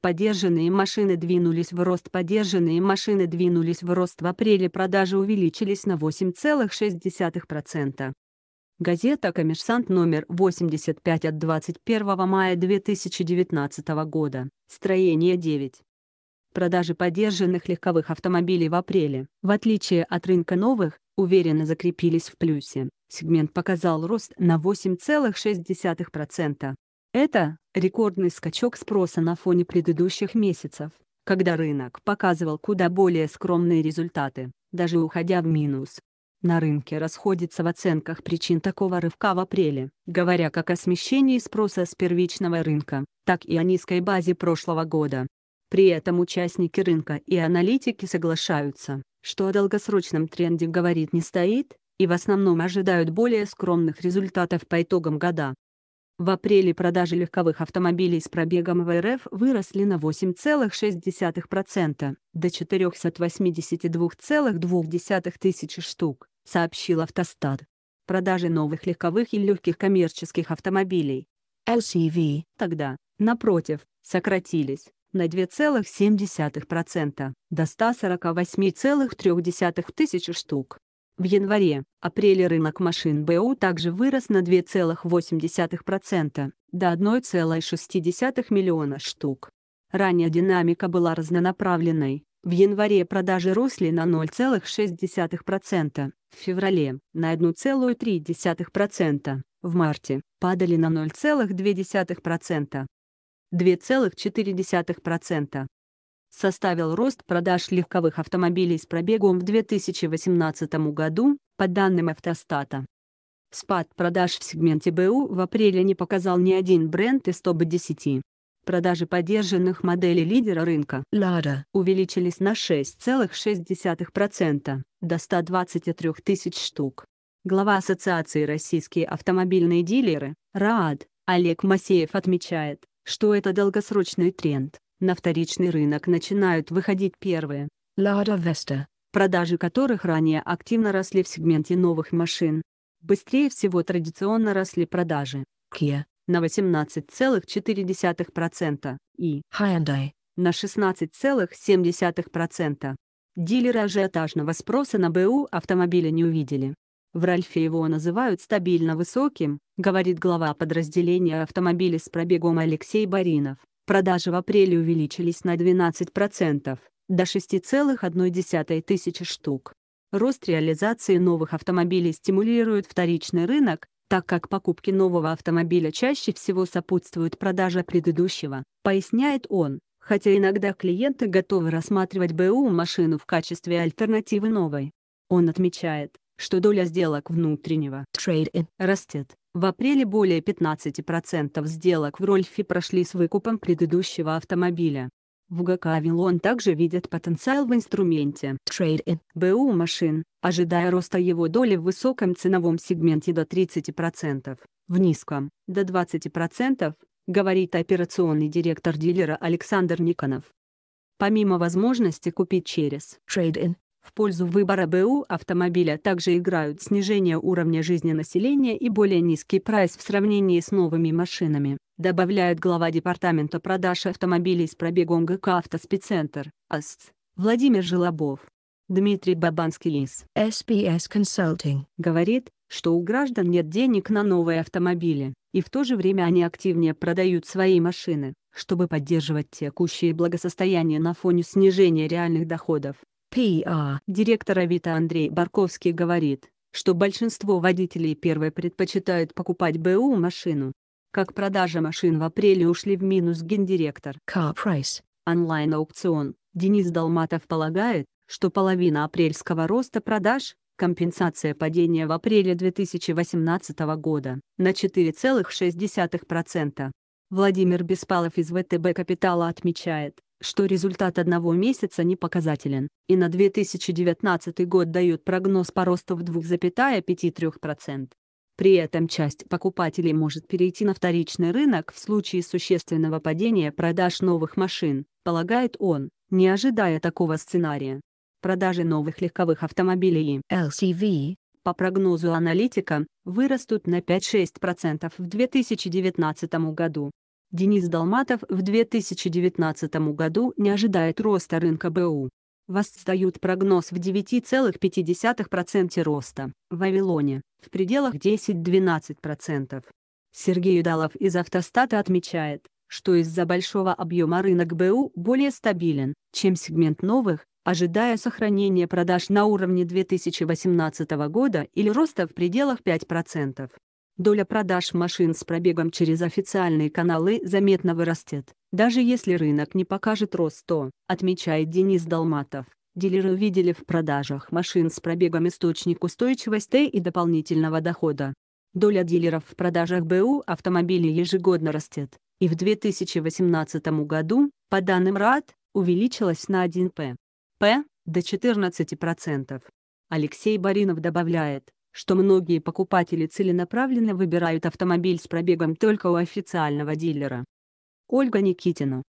Подержанные машины двинулись в рост. Подержанные машины двинулись в рост. В апреле продажи увеличились на 8,6%. Газета «Коммерсант» номер 85 от 21 мая 2019 года. Строение 9. Продажи подержанных легковых автомобилей в апреле, в отличие от рынка новых, уверенно закрепились в плюсе. Сегмент показал рост на 8,6%. Это рекордный скачок спроса на фоне предыдущих месяцев, когда рынок показывал куда более скромные результаты, даже уходя в минус. На рынке расходятся в оценках причин такого рывка в апреле, говоря как о смещении спроса с первичного рынка, так и о низкой базе прошлого года. При этом участники рынка и аналитики соглашаются, что о долгосрочном тренде говорит не стоит, и в основном ожидают более скромных результатов по итогам года. В апреле продажи легковых автомобилей с пробегом в РФ выросли на 8,6% до 482,2 тысячи штук, сообщил Автостат. Продажи новых легковых и легких коммерческих автомобилей LCV тогда, напротив, сократились на 2,7% до 148,3 тысячи штук. В январе-апреле рынок машин БУ также вырос на 2,8%, до 1,6 миллиона штук. Ранее динамика была разнонаправленной. В январе продажи росли на 0,6%, в феврале – на 1,3%, в марте – падали на 0,2%. 2,4% составил рост продаж легковых автомобилей с пробегом в 2018 году, по данным автостата. Спад продаж в сегменте БУ в апреле не показал ни один бренд из топ-10. Продажи поддержанных моделей лидера рынка Lada увеличились на 6,6% до 123 тысяч штук. Глава Ассоциации «Российские автомобильные дилеры» РААД Олег Масеев отмечает, что это долгосрочный тренд, на вторичный рынок начинают выходить первые Lada Vesta, продажи которых ранее активно росли в сегменте новых машин. Быстрее всего традиционно росли продажи Kia на 18,4% и Hyundai на 16,7%. Дилеры ажиотажного спроса на БУ автомобиля не увидели. В Ральфе его называют стабильно высоким, говорит глава подразделения автомобилей с пробегом Алексей Баринов. Продажи в апреле увеличились на 12%, до 6,1 тысячи штук. Рост реализации новых автомобилей стимулирует вторичный рынок, так как покупки нового автомобиля чаще всего сопутствуют продаже предыдущего, поясняет он, хотя иногда клиенты готовы рассматривать БУ-машину в качестве альтернативы новой. Он отмечает, что доля сделок внутреннего трейд-ин растет. В апреле более 15% сделок в Рольфе прошли с выкупом предыдущего автомобиля. В ГК «Авилон» также видят потенциал в инструменте Trade-in БУ машин, ожидая роста его доли в высоком ценовом сегменте до 30%, в низком – до 20%, говорит операционный директор дилера Александр Никонов. Помимо возможности купить через Trade-in в пользу выбора БУ автомобиля также играют снижение уровня жизни населения и более низкий прайс в сравнении с новыми машинами, добавляет глава Департамента продаж автомобилей с пробегом ГК «Автоспеццентр» АСЦ Владимир Желобов. Дмитрий бабанский из SPS Consulting говорит, что у граждан нет денег на новые автомобили, и в то же время они активнее продают свои машины, чтобы поддерживать текущее благосостояние на фоне снижения реальных доходов. ПИА директора Вита Андрей Барковский говорит, что большинство водителей первой предпочитают покупать БУ машину. Как продажи машин в апреле ушли в минус гендиректор Car Price, онлайн-аукцион, Денис Долматов полагает, что половина апрельского роста продаж – компенсация падения в апреле 2018 года на 4,6%. Владимир Беспалов из ВТБ Капитала отмечает, что результат одного месяца не показателен, и на 2019 год дает прогноз по росту в 2,5-3%. При этом часть покупателей может перейти на вторичный рынок в случае существенного падения продаж новых машин, полагает он, не ожидая такого сценария. Продажи новых легковых автомобилей LCV по прогнозу аналитика, вырастут на 5-6% в 2019 году. Денис Долматов в 2019 году не ожидает роста рынка БУ. Восстают прогноз в 9,5% роста, в Вавилоне – в пределах 10-12%. Сергей Удалов из «Автостата» отмечает, что из-за большого объема рынок БУ более стабилен, чем сегмент новых, ожидая сохранения продаж на уровне 2018 года или роста в пределах 5% доля продаж машин с пробегом через официальные каналы заметно вырастет, даже если рынок не покажет росту, отмечает Денис Долматов. Дилеры увидели в продажах машин с пробегом источник устойчивости и дополнительного дохода. Доля дилеров в продажах БУ автомобилей ежегодно растет, и в 2018 году, по данным РАД, увеличилась на 1 п. п до 14%. Алексей Баринов добавляет, что многие покупатели целенаправленно выбирают автомобиль с пробегом только у официального дилера. Ольга Никитина